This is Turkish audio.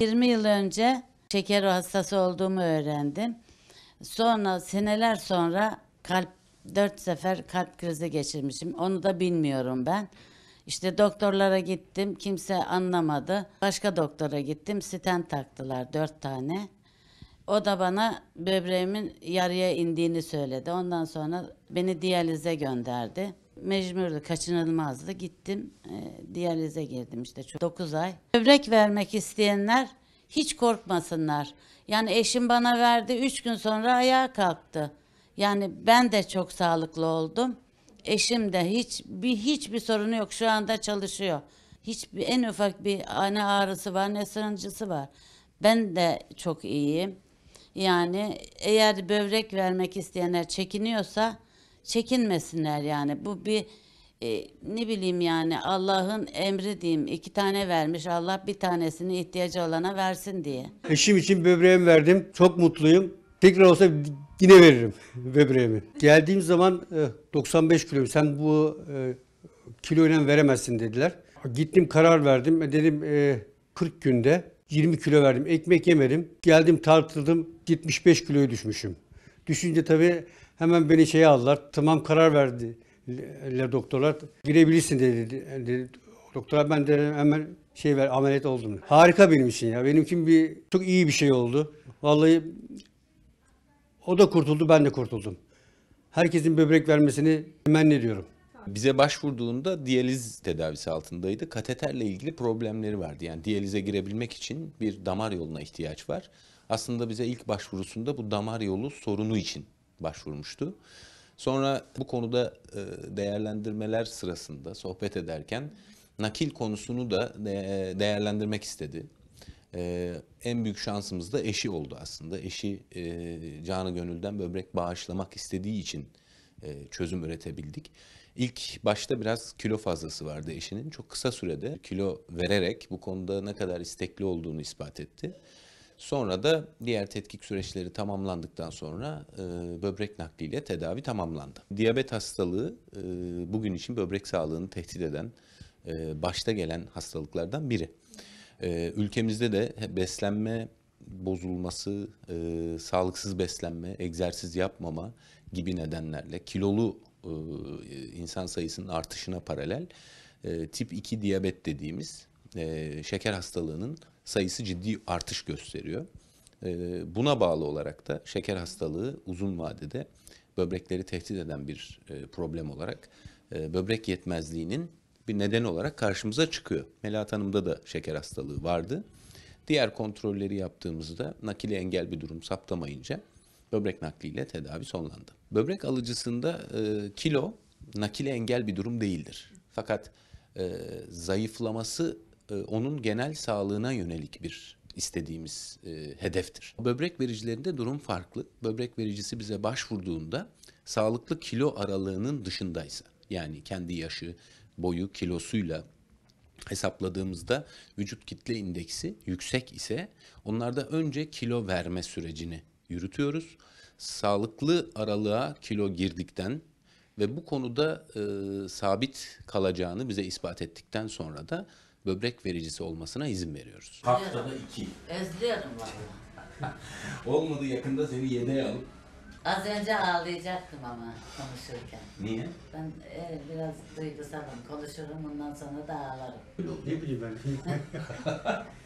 20 yıl önce şeker hastası olduğumu öğrendim. Sonra seneler sonra kalp dört sefer kalp krizi geçirmişim. Onu da bilmiyorum ben. İşte doktorlara gittim. Kimse anlamadı. Başka doktora gittim. Stent taktılar dört tane. O da bana böbreğimin yarıya indiğini söyledi. Ondan sonra beni diyalize gönderdi. Mecburdu, kaçınılmazdı. Gittim, e, diyalize girdim işte 9 ay. Böbrek vermek isteyenler hiç korkmasınlar. Yani eşim bana verdi, 3 gün sonra ayağa kalktı. Yani ben de çok sağlıklı oldum. Eşim de hiç bir hiçbir sorunu yok. Şu anda çalışıyor. Hiçbir en ufak bir ne ağrısı var, ne sancısı var. Ben de çok iyiyim. Yani eğer böbrek vermek isteyenler çekiniyorsa çekinmesinler yani. Bu bir e, ne bileyim yani Allah'ın emri diyeyim. iki tane vermiş Allah bir tanesini ihtiyacı olana versin diye. Eşim için böbreğimi verdim. Çok mutluyum. Tekrar olsa yine veririm böbreğimi. Geldiğim zaman e, 95 kilo. Sen bu e, kilo önem veremezsin dediler. Gittim karar verdim. E, dedim e, 40 günde 20 kilo verdim. Ekmek yemedim. Geldim tartıldım 75 kiloya düşmüşüm. Düşünce tabii hemen beni şeye aldılar. Tamam karar verdiler doktorlar. Girebilirsin dedi. dedi. Doktora ben de hemen şey ver ameliyat oldum. Harika benim için ya. Benim için bir çok iyi bir şey oldu. Vallahi o da kurtuldu, ben de kurtuldum. Herkesin böbrek vermesini temenni ediyorum. Bize başvurduğunda diyaliz tedavisi altındaydı. Kateterle ilgili problemleri vardı. Yani diyalize girebilmek için bir damar yoluna ihtiyaç var aslında bize ilk başvurusunda bu damar yolu sorunu için başvurmuştu. Sonra bu konuda e, değerlendirmeler sırasında sohbet ederken nakil konusunu da e, değerlendirmek istedi. E, en büyük şansımız da eşi oldu aslında. Eşi canı gönülden böbrek bağışlamak istediği için çözüm üretebildik. İlk başta biraz kilo fazlası vardı eşinin. Çok kısa sürede kilo vererek bu konuda ne kadar istekli olduğunu ispat etti. Sonra da diğer tetkik süreçleri tamamlandıktan sonra e, böbrek nakliyle tedavi tamamlandı. Diyabet hastalığı e, bugün için böbrek sağlığını tehdit eden e, başta gelen hastalıklardan biri. E, ülkemizde de beslenme bozulması, e, sağlıksız beslenme, egzersiz yapmama gibi nedenlerle kilolu e, insan sayısının artışına paralel e, tip 2 diyabet dediğimiz e, şeker hastalığının sayısı ciddi artış gösteriyor. Ee, buna bağlı olarak da şeker hastalığı uzun vadede böbrekleri tehdit eden bir e, problem olarak e, böbrek yetmezliğinin bir neden olarak karşımıza çıkıyor. Melahat Hanım'da da şeker hastalığı vardı. Diğer kontrolleri yaptığımızda nakile engel bir durum saptamayınca böbrek nakliyle tedavi sonlandı. Böbrek alıcısında e, kilo nakile engel bir durum değildir. Fakat zayıflaması e, onun genel sağlığına yönelik bir istediğimiz e, hedeftir. Böbrek vericilerinde durum farklı. Böbrek vericisi bize başvurduğunda sağlıklı kilo aralığının dışındaysa yani kendi yaşı, boyu, kilosuyla hesapladığımızda vücut kitle indeksi yüksek ise onlarda önce kilo verme sürecini yürütüyoruz. Sağlıklı aralığa kilo girdikten ve bu konuda e, sabit kalacağını bize ispat ettikten sonra da böbrek vericisi olmasına izin veriyoruz. Haftada iki. Özlüyorum valla. Olmadı yakında seni yedeğe alıp Az önce ağlayacaktım ama konuşurken. Niye? Ben e, biraz duygusalım. Konuşurum bundan sonra da ağlarım. Ne bileyim ben.